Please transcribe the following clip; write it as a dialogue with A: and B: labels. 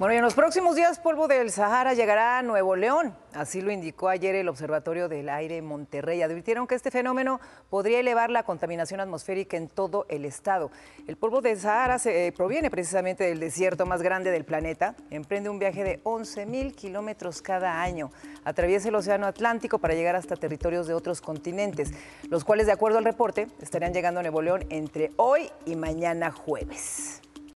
A: Bueno, en los próximos días polvo del Sahara llegará a Nuevo León, así lo indicó ayer el Observatorio del Aire Monterrey. Advirtieron que este fenómeno podría elevar la contaminación atmosférica en todo el estado. El polvo del Sahara eh, proviene precisamente del desierto más grande del planeta, emprende un viaje de 11.000 mil kilómetros cada año, atraviesa el Océano Atlántico para llegar hasta territorios de otros continentes, los cuales, de acuerdo al reporte, estarían llegando a Nuevo León entre hoy y mañana jueves.